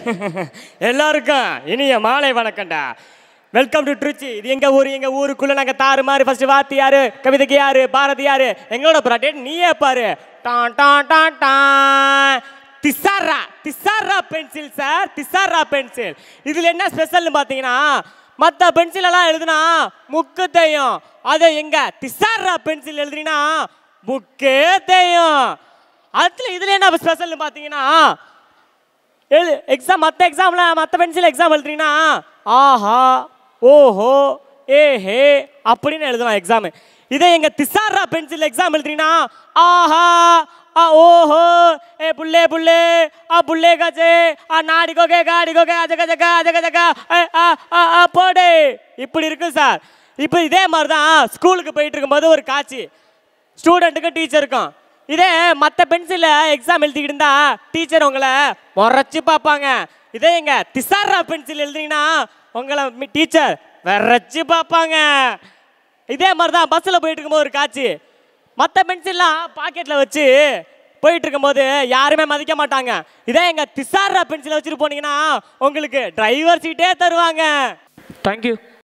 எல்லாருக்கும் இனிய மாலை வணக்கம்டா வெல்கம் டு ட்ரிச்சி இது எங்கள் ஊர் எங்கள் ஊருக்குள்ளே நாங்கள் தாறு மாதிரி ஃபஸ்ட்டு வாத்தி யாரு கவிதைக்கு யாரு பாரதி யாரு எங்களோட ப்ராடக்ட் நீயே ஏப்பாரு டான் டான் டான் டான் Thisara Thisara pencil sir Thisara pencil இதில் என்ன ஸ்பெஷல்னு பார்த்தீங்கன்னா மற்ற பென்சிலெல்லாம் எழுதுனா முக்கு தெரியும் அது எங்க திசாரா பென்சில் எழுதுனா முக்கே தெரியும் அதில் இதில் என்ன ஸ்பெஷல்னு பார்த்தீங்கன்னா எழு எக்ஸாம் மற்ற எக்ஸாமில் மற்ற பென்சில் எக்ஸாம் எழுதுறீங்கன்னா ஆஹா ஓஹோ ஏஹே அப்படின்னு எழுதலாம் எக்ஸாமு இதே எங்கள் திசாரா பென்சில் எக்ஸாம் எழுதுறீங்கன்னா ஆஹா ஆ ஓஹோ ஏ புள்ளே புள்ளே ஆ புள்ளே கஜே ஆ நாடிகோகே காடிகோகே அஜக ஜகா அஜக ஜகா ஆ போடு இப்படி இருக்கு சார் இப்போ இதே மாதிரி தான் ஸ்கூலுக்கு போயிட்டு இருக்கும்போது ஒரு காட்சி ஸ்டூடெண்ட்டுக்கும் டீச்சருக்கும் இதே மற்ற பென்சில் எக்ஸாம் எழுதிக்கிட்டு இருந்தா டீச்சர் உங்களை முறைச்சி பார்ப்பாங்க இதே எங்க திசாரா பென்சில் எழுதுனீங்கன்னா உங்களை டீச்சர் விரைச்சி பார்ப்பாங்க இதே மாதிரி தான் பஸ்ஸில் போயிட்டு இருக்கும்போது ஒரு காட்சி மற்ற பென்சில்லாம் பாக்கெட்டில் வச்சு போயிட்டு இருக்கும்போது யாருமே மதிக்க மாட்டாங்க இதே எங்க திசாரா பென்சிலை வச்சுட்டு போனீங்கன்னா உங்களுக்கு டிரைவர் சீட்டே தருவாங்க தேங்க்யூ